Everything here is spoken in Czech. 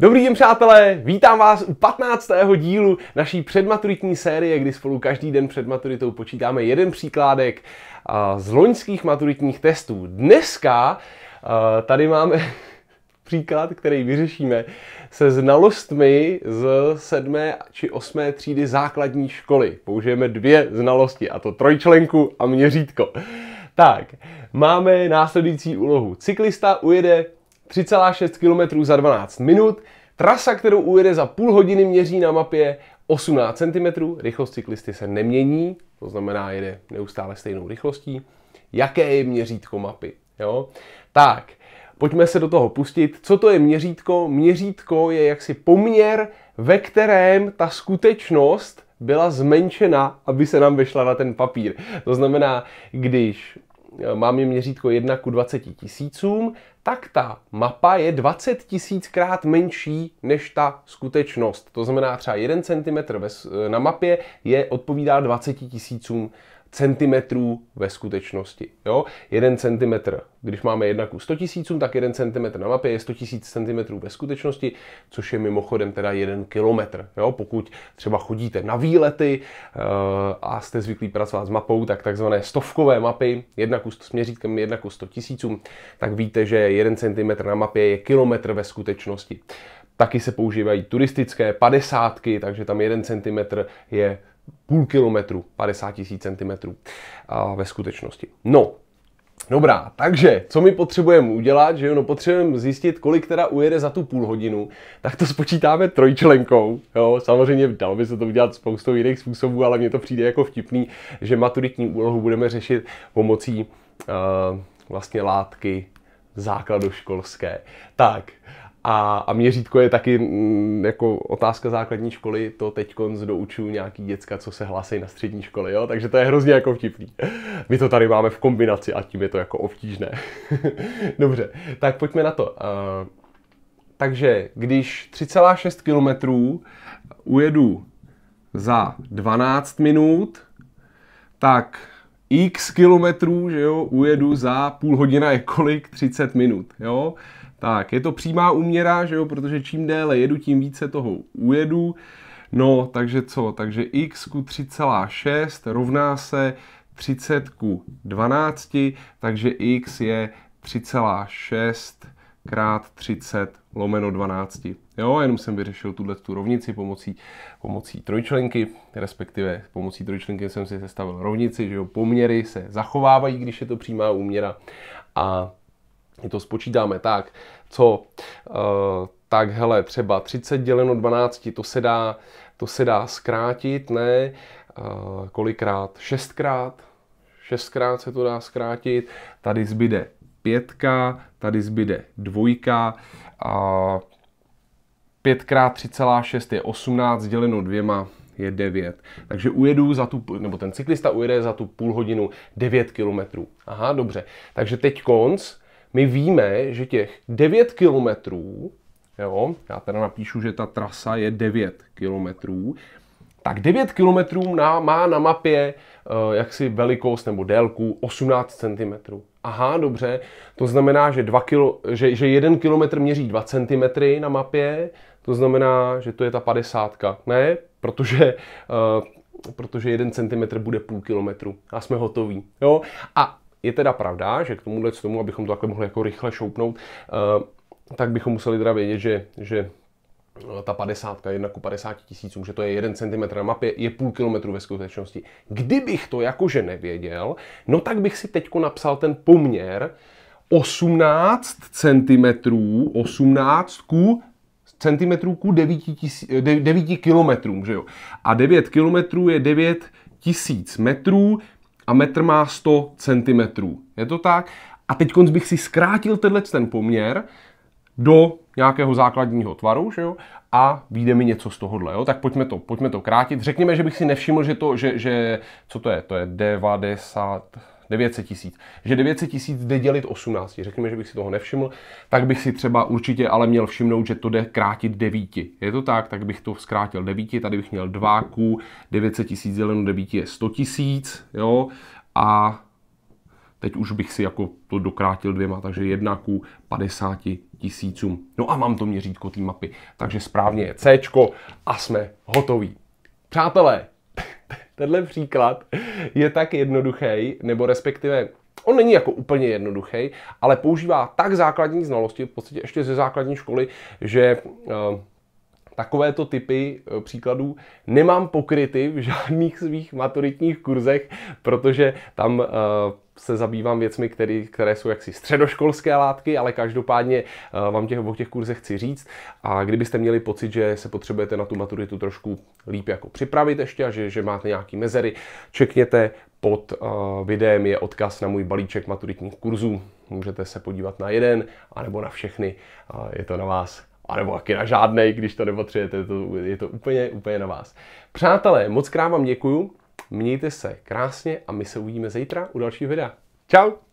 Dobrý den přátelé, vítám vás u 15. dílu naší předmaturitní série, kdy spolu každý den před maturitou počítáme jeden příkládek z loňských maturitních testů. Dneska tady máme příklad, který vyřešíme se znalostmi z 7. či 8. třídy základní školy. Použijeme dvě znalosti, a to trojčlenku a měřítko. Tak, máme následující úlohu. Cyklista ujede 3,6 km za 12 minut. Trasa, kterou ujede za půl hodiny, měří na mapě 18 cm. Rychlost cyklisty se nemění, to znamená jede neustále stejnou rychlostí. Jaké je měřítko mapy? Jo? Tak, pojďme se do toho pustit. Co to je měřítko? Měřítko je jaksi poměr, ve kterém ta skutečnost byla zmenšena, aby se nám vešla na ten papír. To znamená, když e, máme měřítko 1 ku 20 tisícům, tak ta mapa je 20 tisíckrát menší než ta skutečnost. To znamená třeba 1 cm e, na mapě je odpovídá 20 tisícům centimetrů ve skutečnosti. Jo? 1 cm, když máme jednak u 100 000, tak 1 cm na mapě je 100 tisíc centimetrů ve skutečnosti, což je mimochodem teda 1 kilometr. Jo? Pokud třeba chodíte na výlety e, a jste zvyklí pracovat s mapou, tak takzvané stovkové mapy, jednak u s měřítkem 100 tisícům, tak víte, že jeden centimetr na mapě je kilometr ve skutečnosti. Taky se používají turistické padesátky, takže tam jeden centimetr je půl kilometru, 50 tisíc centimetrů ve skutečnosti. No, Dobrá, takže co my potřebujeme udělat, že jo, no potřebujeme zjistit, kolik teda ujede za tu půl hodinu, tak to spočítáme trojčlenkou, jo, samozřejmě dalo by se to udělat spoustou jiných způsobů, ale mně to přijde jako vtipný, že maturitní úlohu budeme řešit pomocí uh, vlastně látky základu školské, Tak, a, a měřítko je taky mm, jako otázka základní školy, to teď doučuju nějaký děcka, co se hlásí na střední školy, jo? takže to je hrozně jako vtipný. My to tady máme v kombinaci a tím je to jako obtížné. Dobře, tak pojďme na to. Uh, takže když 3,6 km ujedu za 12 minut, tak x kilometrů, že jo, ujedu za půl hodina je kolik? 30 minut, jo. Tak, je to přímá úměra, že jo, protože čím déle jedu, tím více toho ujedu. No, takže co? Takže x ku 3,6 rovná se 30 ku 12, takže x je 3,6 krát 30 lomeno 12. Jo, jenom jsem vyřešil tuhle tu rovnici pomocí, pomocí trojčlenky, respektive pomocí trojčlenky jsem si sestavil rovnici, že jo, poměry se zachovávají, když je to přímá úměra a to spočítáme tak, co e, tak hele, třeba 30 děleno 12, to se dá, to se dá zkrátit, ne, e, kolikrát, šestkrát, šestkrát se to dá zkrátit, tady zbyde pětka, tady zbyde dvojka a 5 x 3,6 je 18, děleno dvěma je 9. Takže ujedu za tu, nebo ten cyklista ujede za tu půl hodinu 9 kilometrů. Aha, dobře. Takže teď konc, my víme, že těch 9 kilometrů, jo, já teda napíšu, že ta trasa je 9 kilometrů, tak 9 kilometrů má na mapě eh, jaksi velikost nebo délku 18 cm aha, dobře, to znamená, že, dva kilo, že, že jeden kilometr měří 2 cm na mapě, to znamená, že to je ta padesátka. Ne, protože uh, protože jeden centimetr bude půl kilometru a jsme hotoví. Jo? A je teda pravda, že k tomuhle, tomu, abychom to takhle mohli jako rychle šoupnout, uh, tak bychom museli teda vědět, že, že ta 50, 1 ku 50 tisícům, že to je 1 cm na mapě, je půl kilometru ve skutečnosti. Kdybych to jakože nevěděl, no tak bych si teď napsal ten poměr 18 cm, 18 ku centimetrů ku 9, 9 kilometrům, že jo? A 9 kilometrů je 9 tisíc metrů a metr má 100 centimetrů. Je to tak? A teď bych si zkrátil tenhle ten poměr do nějakého základního tvaru, že jo, a vyjde mi něco z tohohle, jo, tak pojďme to, pojďme to krátit. Řekněme, že bych si nevšiml, že to, že, že co to je, to je 90, 900 tisíc. Že 900 tisíc jde dělit 18, řekněme, že bych si toho nevšiml, tak bych si třeba určitě ale měl všimnout, že to jde krátit 9. Je to tak, tak bych to zkrátil 9, tady bych měl 2 Q, 900 tisíc děleno 9 je 100 tisíc, jo, a Teď už bych si jako to dokrátil dvěma, takže jedna ku 50 tisícům. No a mám to měřítko té mapy, takže správně je C a jsme hotoví. Přátelé, tenhle příklad je tak jednoduchý, nebo respektive On není jako úplně jednoduchý, ale používá tak základní znalosti, v podstatě ještě ze základní školy, že uh, takovéto typy e, příkladů nemám pokryty v žádných svých maturitních kurzech, protože tam e, se zabývám věcmi, které, které jsou jaksi středoškolské látky, ale každopádně e, vám těch, o těch kurzech chci říct. A kdybyste měli pocit, že se potřebujete na tu maturitu trošku líp jako připravit ještě a že, že máte nějaké mezery, čekněte pod videem je odkaz na můj balíček maturitních kurzů. Můžete se podívat na jeden, anebo na všechny. Je to na vás a nebo taky na žádný, když to nepotřebujete, je to, je to úplně, úplně na vás. Přátelé, moc krát vám děkuju, mějte se krásně a my se uvidíme zítra u dalšího videa. Ciao!